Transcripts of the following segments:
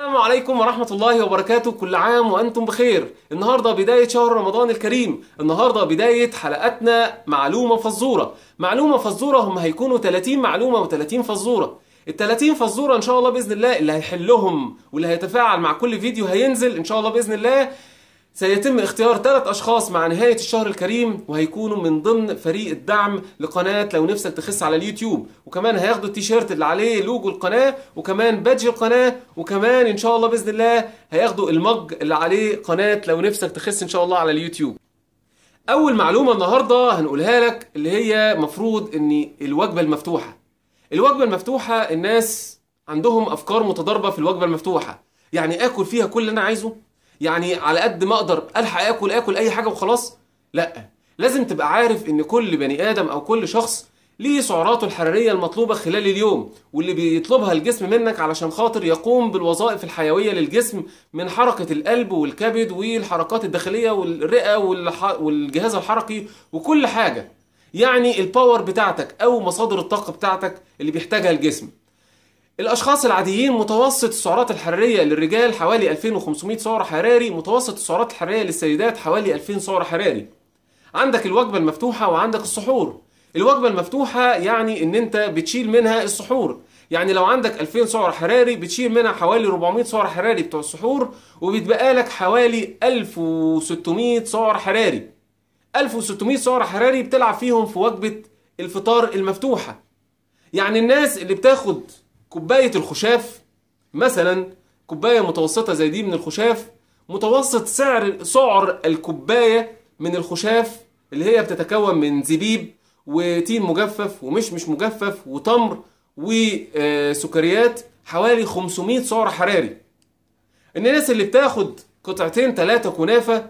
السلام عليكم ورحمة الله وبركاته كل عام وأنتم بخير النهاردة بداية شهر رمضان الكريم النهاردة بداية حلقتنا معلومة فزورة معلومة فزورة هم هيكونوا 30 معلومة و30 فزورة ال 30 فزوره ان شاء الله باذن الله اللي هيحلهم واللي هيتفاعل مع كل فيديو هينزل ان شاء الله باذن الله سيتم اختيار ثلاث أشخاص مع نهاية الشهر الكريم وهيكونوا من ضمن فريق الدعم لقناة لو نفسك تخس على اليوتيوب وكمان هياخدوا التيشيرت اللي عليه لوجو القناة وكمان بادج القناة وكمان إن شاء الله بإذن الله هياخدوا المج اللي عليه قناة لو نفسك تخس إن شاء الله على اليوتيوب أول معلومة النهاردة هنقولها لك اللي هي مفروض إن الوجبة المفتوحة الوجبة المفتوحة الناس عندهم أفكار متضاربة في الوجبة المفتوحة يعني آكل فيها كل اللي أنا عايزه يعني على قد ما اقدر الحق اكل اكل اي حاجه وخلاص لا لازم تبقى عارف ان كل بني ادم او كل شخص ليه سعراته الحراريه المطلوبه خلال اليوم واللي بيطلبها الجسم منك علشان خاطر يقوم بالوظائف الحيويه للجسم من حركه القلب والكبد والحركات الداخليه والرئه والجهاز الحركي وكل حاجه يعني الباور بتاعتك او مصادر الطاقه بتاعتك اللي بيحتاجها الجسم الاشخاص العاديين متوسط السعرات الحراريه للرجال حوالي 2500 سعر حراري متوسط السعرات الحراريه للسيدات حوالي 2000 سعر حراري عندك الوجبه المفتوحه وعندك السحور الوجبه المفتوحه يعني ان انت بتشيل منها السحور يعني لو عندك 2000 سعر حراري بتشيل منها حوالي 400 سعر حراري بتوع السحور وبيتبقى لك حوالي 1600 سعر حراري 1600 سعر حراري بتلعب فيهم في وجبه الفطار المفتوحه يعني الناس اللي بتاخد كوباية الخشاف مثلا كوباية متوسطة زي دي من الخشاف متوسط سعر سعر الكوباية من الخشاف اللي هي بتتكون من زبيب وتين مجفف ومشمش مجفف وتمر وسكريات حوالي 500 سعر حراري الناس اللي بتاخد قطعتين ثلاثة كنافة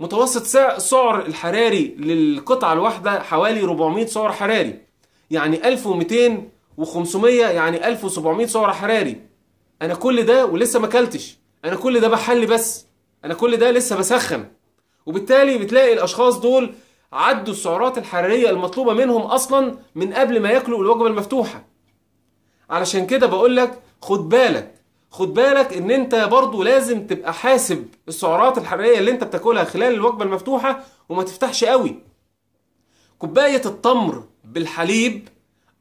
متوسط سعر الحراري للقطعة الواحدة حوالي 400 سعر حراري يعني 1200 و500 يعني 1700 سعر حراري انا كل ده ولسه ما اكلتش انا كل ده بحل بس انا كل ده لسه بسخن وبالتالي بتلاقي الاشخاص دول عدوا السعرات الحراريه المطلوبه منهم اصلا من قبل ما ياكلوا الوجبه المفتوحه علشان كده بقول لك خد بالك خد بالك ان انت برضو لازم تبقى حاسب السعرات الحراريه اللي انت بتاكلها خلال الوجبه المفتوحه وما تفتحش قوي كوبايه التمر بالحليب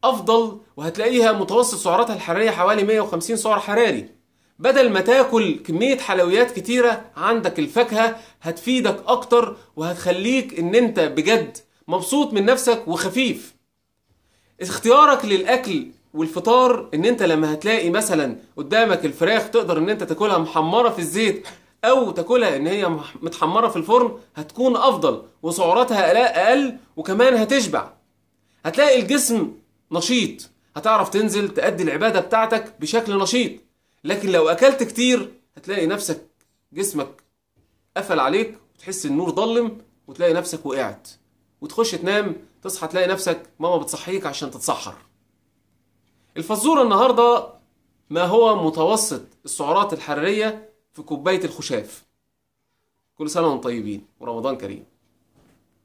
افضل وهتلاقيها متوسط سعراتها الحراريه حوالي 150 سعر حراري بدل ما تاكل كميه حلويات كتيره عندك الفاكهه هتفيدك اكتر وهتخليك ان انت بجد مبسوط من نفسك وخفيف اختيارك للاكل والفطار ان انت لما هتلاقي مثلا قدامك الفراخ تقدر ان انت تاكلها محمره في الزيت او تاكلها ان هي متحمره في الفرن هتكون افضل وسعراتها اقل وكمان هتشبع هتلاقي الجسم نشيط هتعرف تنزل تأدي العبادة بتاعتك بشكل نشيط لكن لو أكلت كتير هتلاقي نفسك جسمك قفل عليك وتحس النور ضلم وتلاقي نفسك وقعت وتخش تنام تصحى تلاقي نفسك ماما بتصحيك عشان تتسحر الفزورة النهاردة ما هو متوسط السعرات الحرارية في كوباية الخشاف كل سنة وانتم طيبين ورمضان كريم